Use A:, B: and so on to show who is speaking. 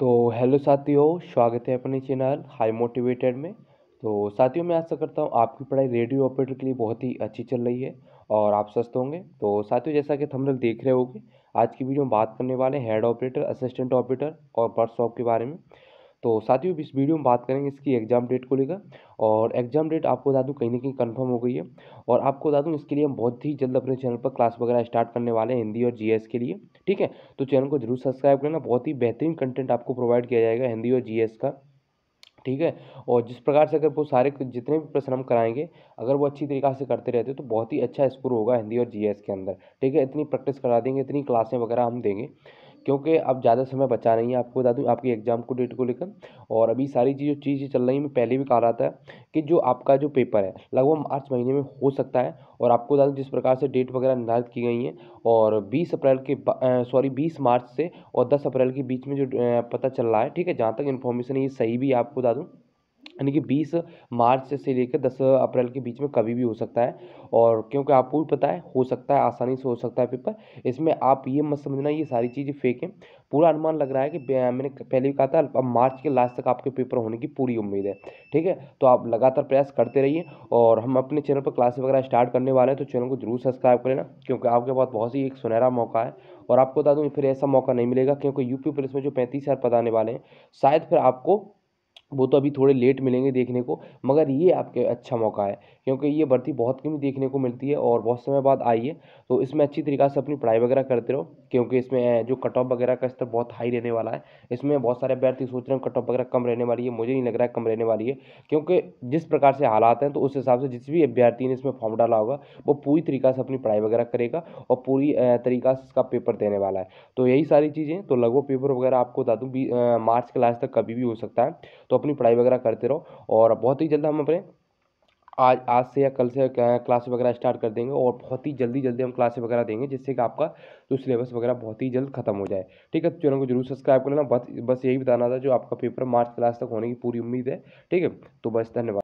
A: तो हेलो साथियों स्वागत है अपने चैनल हाई मोटिवेटेड में तो साथियों मैं आशा करता हूँ आपकी पढ़ाई रेडियो ऑपरेटर के लिए बहुत ही अच्छी चल रही है और आप सस्ते होंगे तो साथियों जैसा कि हम लोग देख रहे होंगे आज की वीडियो में बात करने वाले हैं हेड ऑपरेटर असिस्टेंट ऑपरेटर और बर्थ शॉप के बारे में तो साथियों इस वीडियो में बात करेंगे इसकी एग्ज़ाम डेट को लेकर और एग्ज़ाम डेट आपको बता दूँ कहीं ना कहीं कंफर्म हो गई है और आपको बता दूँ इसके लिए हम बहुत ही जल्द अपने चैनल पर क्लास वगैरह स्टार्ट करने वाले हैं हिंदी और जीएस के लिए ठीक है तो चैनल को जरूर सब्सक्राइब करना बहुत ही बेहतरीन कंटेंट आपको प्रोवाइड किया जाएगा हिंदी और जी का ठीक है और जिस प्रकार से अगर वो सारे जितने भी प्रश्न हम कराएंगे अगर वो अच्छी तरीक़ा से करते रहते तो बहुत ही अच्छा स्कोर होगा हिंदी और जीएस के अंदर ठीक है इतनी प्रैक्टिस करा देंगे इतनी क्लासें वगैरह हम देंगे क्योंकि अब ज़्यादा समय बचा नहीं है आपको बता दूँ आपकी एग्ज़ाम को डेट को लेकर और अभी सारी चीज़ चीज़ें चल रही है मैं पहले भी कहा रहा था कि जो आपका जो पेपर है लगभग मार्च महीने में हो सकता है और आपको बता दूँ जिस प्रकार से डेट वगैरह निर्धारित की गई हैं और बीस अप्रैल के सॉरी बीस मार्च से और दस अप्रैल के बीच में जो पता चल रहा है ठीक है जहाँ तक इन्फॉर्मेशन ये सही भी आपको बता दूँ यानी कि 20 मार्च से लेकर 10 अप्रैल के बीच में कभी भी हो सकता है और क्योंकि आपको भी पता है हो सकता है आसानी से हो सकता है पेपर इसमें आप ये मत समझना ये सारी चीज़ें फेक हैं पूरा अनुमान लग रहा है कि मैंने पहले भी कहा था अब मार्च के लास्ट तक आपके पेपर होने की पूरी उम्मीद है ठीक है तो आप लगातार प्रयास करते रहिए और हम अपने चैनल पर क्लासेस वगैरह स्टार्ट करने वाले हैं तो चैनल को जरूर सब्सक्राइब कर लेना क्योंकि आपके पास बहुत ही एक सुनहरा मौका है और आपको बता दूँ फिर ऐसा मौका नहीं मिलेगा क्योंकि यूपी पुलिस में जो पैंतीस हज़ार पद आने वाले हैं शायद फिर आपको वो तो अभी थोड़े लेट मिलेंगे देखने को मगर ये आपके अच्छा मौका है क्योंकि ये भर्ती बहुत कम देखने को मिलती है और बहुत समय बाद आई है तो इसमें अच्छी तरीक़ा से अपनी पढ़ाई वगैरह करते रहो क्योंकि इसमें जो कट ऑफ वगैरह का स्तर बहुत हाई रहने वाला है इसमें बहुत सारे अभ्यर्थी सोच रहे हैं कट ऑफ वगैरह कम रहने वाली है मुझे नहीं लग रहा है कम रहने वाली है क्योंकि जिस प्रकार से हालात हैं तो उस हिसाब से जिस भी अभ्यर्थी ने इसमें फॉर्म डाला होगा वो पूरी तरीक़ा से अपनी पढ़ाई वगैरह करेगा और पूरी तरीक़ा से इसका पेपर देने वाला है तो यही सारी चीज़ें तो लगभग पेपर वगैरह आपको बता दूँ मार्च के लास्ट तक कभी भी हो सकता है तो अपनी पढ़ाई वगैरह करते रहो और बहुत ही जल्द हम अपने आज आज से या कल से क्लास वगैरह स्टार्ट कर देंगे और बहुत ही जल्दी जल्दी हम क्लासेस वगैरह देंगे जिससे कि आपका जो सिलेबस वगैरह बहुत ही जल्द खत्म हो जाए ठीक है तो चैनल को जरूर सब्सक्राइब कर लेना बस बस यही बताना था जो आपका पेपर मार्च क्लास तक होने की पूरी उम्मीद है ठीक है तो बस धन्यवाद